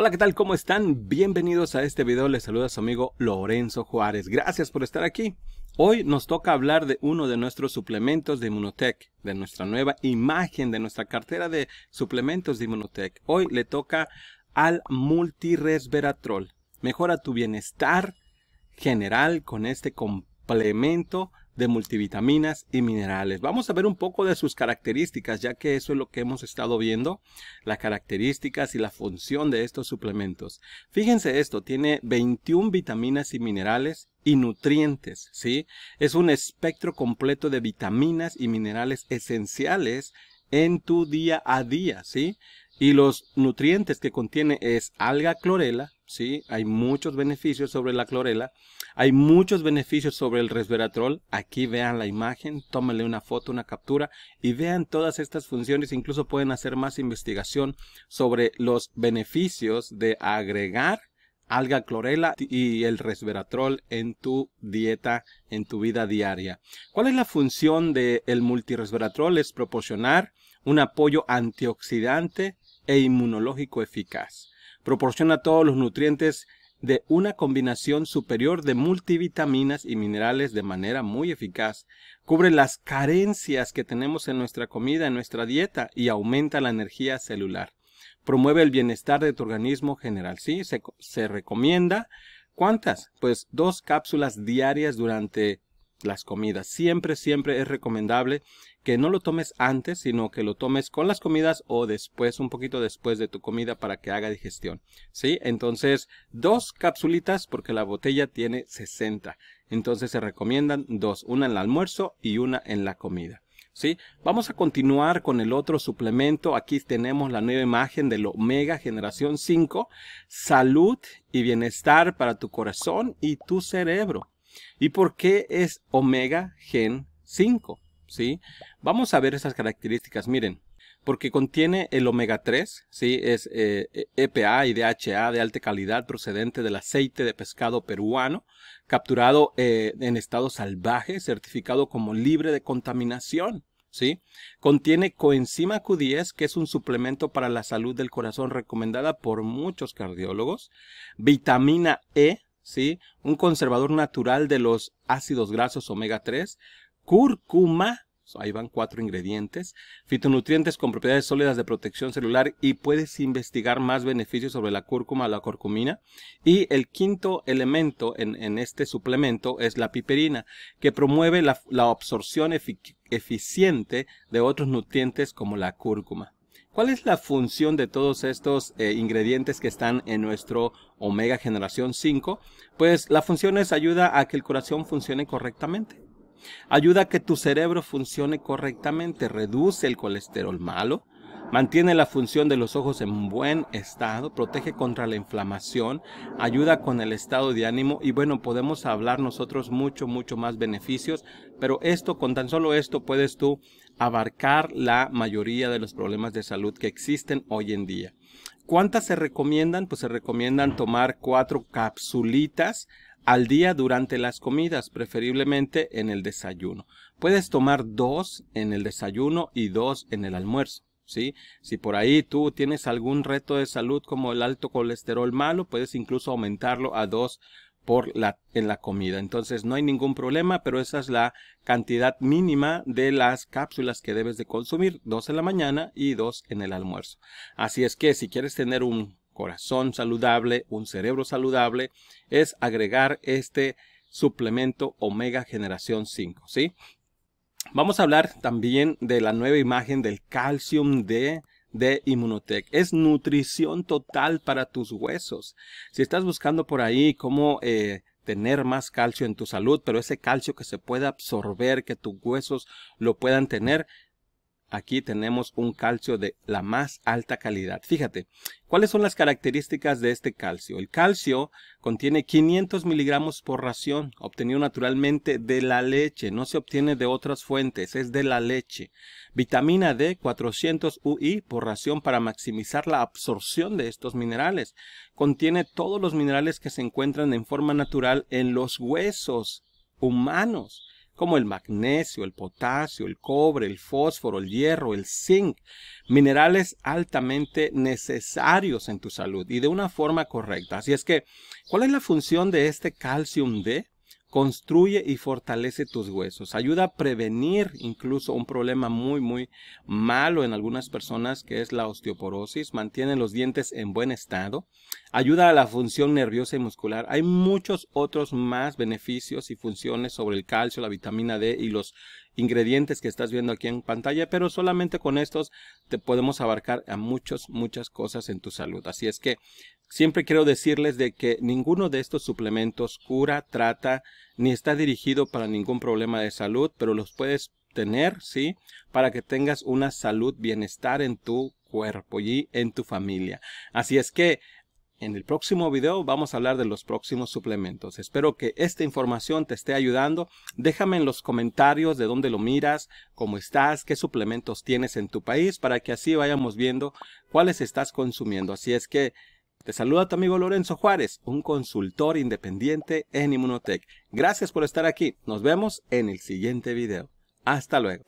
Hola, ¿qué tal? ¿Cómo están? Bienvenidos a este video. Les saluda su amigo Lorenzo Juárez. Gracias por estar aquí. Hoy nos toca hablar de uno de nuestros suplementos de Immunotech, de nuestra nueva imagen de nuestra cartera de suplementos de Immunotech. Hoy le toca al multiresveratrol. Mejora tu bienestar general con este complemento de multivitaminas y minerales. Vamos a ver un poco de sus características, ya que eso es lo que hemos estado viendo, las características y la función de estos suplementos. Fíjense esto, tiene 21 vitaminas y minerales y nutrientes, ¿sí? Es un espectro completo de vitaminas y minerales esenciales en tu día a día, ¿sí? Y los nutrientes que contiene es alga clorela, ¿sí? Hay muchos beneficios sobre la clorela. Hay muchos beneficios sobre el resveratrol. Aquí vean la imagen, tómenle una foto, una captura y vean todas estas funciones. Incluso pueden hacer más investigación sobre los beneficios de agregar alga clorela y el resveratrol en tu dieta, en tu vida diaria. ¿Cuál es la función del de multiresveratrol? Es proporcionar un apoyo antioxidante e inmunológico eficaz. Proporciona todos los nutrientes de una combinación superior de multivitaminas y minerales de manera muy eficaz. Cubre las carencias que tenemos en nuestra comida, en nuestra dieta y aumenta la energía celular. Promueve el bienestar de tu organismo general. Sí, se, se recomienda. ¿Cuántas? Pues dos cápsulas diarias durante las comidas. Siempre, siempre es recomendable que no lo tomes antes, sino que lo tomes con las comidas o después, un poquito después de tu comida para que haga digestión. ¿Sí? Entonces, dos capsulitas porque la botella tiene 60. Entonces se recomiendan dos, una en el almuerzo y una en la comida. ¿Sí? Vamos a continuar con el otro suplemento. Aquí tenemos la nueva imagen del Omega Generación 5. Salud y bienestar para tu corazón y tu cerebro. ¿Y por qué es omega gen 5? ¿Sí? Vamos a ver esas características, miren. Porque contiene el omega 3, ¿sí? es EPA eh, e y DHA de alta calidad procedente del aceite de pescado peruano, capturado eh, en estado salvaje, certificado como libre de contaminación. ¿sí? Contiene coenzima Q10, que es un suplemento para la salud del corazón recomendada por muchos cardiólogos, vitamina E, ¿sí? Un conservador natural de los ácidos grasos omega 3, cúrcuma, ahí van cuatro ingredientes, fitonutrientes con propiedades sólidas de protección celular y puedes investigar más beneficios sobre la cúrcuma o la curcumina. Y el quinto elemento en, este suplemento es la piperina, que promueve la, absorción eficiente de otros nutrientes como la cúrcuma. ¿Cuál es la función de todos estos eh, ingredientes que están en nuestro omega generación 5? Pues la función es ayuda a que el corazón funcione correctamente. Ayuda a que tu cerebro funcione correctamente, reduce el colesterol malo, Mantiene la función de los ojos en buen estado, protege contra la inflamación, ayuda con el estado de ánimo y bueno, podemos hablar nosotros mucho, mucho más beneficios, pero esto, con tan solo esto puedes tú abarcar la mayoría de los problemas de salud que existen hoy en día. ¿Cuántas se recomiendan? Pues se recomiendan tomar cuatro capsulitas al día durante las comidas, preferiblemente en el desayuno. Puedes tomar dos en el desayuno y dos en el almuerzo. ¿sí? Si por ahí tú tienes algún reto de salud como el alto colesterol malo, puedes incluso aumentarlo a 2 por la, en la comida. Entonces no hay ningún problema, pero esa es la cantidad mínima de las cápsulas que debes de consumir, 2 en la mañana y 2 en el almuerzo. Así es que si quieres tener un corazón saludable, un cerebro saludable, es agregar este suplemento omega generación 5, ¿sí? Vamos a hablar también de la nueva imagen del calcium de de Immunotech. Es nutrición total para tus huesos. Si estás buscando por ahí cómo eh, tener más calcio en tu salud, pero ese calcio que se pueda absorber, que tus huesos lo puedan tener, aquí tenemos un calcio de la más alta calidad. Fíjate, ¿cuáles son las características de este calcio? El calcio contiene 500 miligramos por ración, obtenido naturalmente de la leche, no se obtiene de otras fuentes, es de la leche. Vitamina D 400 UI por ración para maximizar la absorción de estos minerales. Contiene todos los minerales que se encuentran en forma natural en los huesos humanos como el magnesio, el potasio, el cobre, el fósforo, el hierro, el zinc, minerales altamente necesarios en tu salud y de una forma correcta. Así es que, ¿cuál es la función de este calcium D? construye y fortalece tus huesos, ayuda a prevenir incluso un problema muy, muy malo en algunas personas que es la osteoporosis, mantiene los dientes en buen estado, ayuda a la función nerviosa y muscular. Hay muchos otros más beneficios y funciones sobre el calcio, la vitamina D y los ingredientes que estás viendo aquí en pantalla, pero solamente con estos te podemos abarcar a muchas, muchas cosas en tu salud. Así es que Siempre quiero decirles de que ninguno de estos suplementos cura, trata, ni está dirigido para ningún problema de salud, pero los puedes tener, ¿sí? Para que tengas una salud, bienestar en tu cuerpo y en tu familia. Así es que en el próximo video vamos a hablar de los próximos suplementos. Espero que esta información te esté ayudando. Déjame en los comentarios de dónde lo miras, cómo estás, qué suplementos tienes en tu país, para que así vayamos viendo cuáles estás consumiendo. Así es que te saluda tu amigo Lorenzo Juárez, un consultor independiente en Inmunotech. Gracias por estar aquí. Nos vemos en el siguiente video. Hasta luego.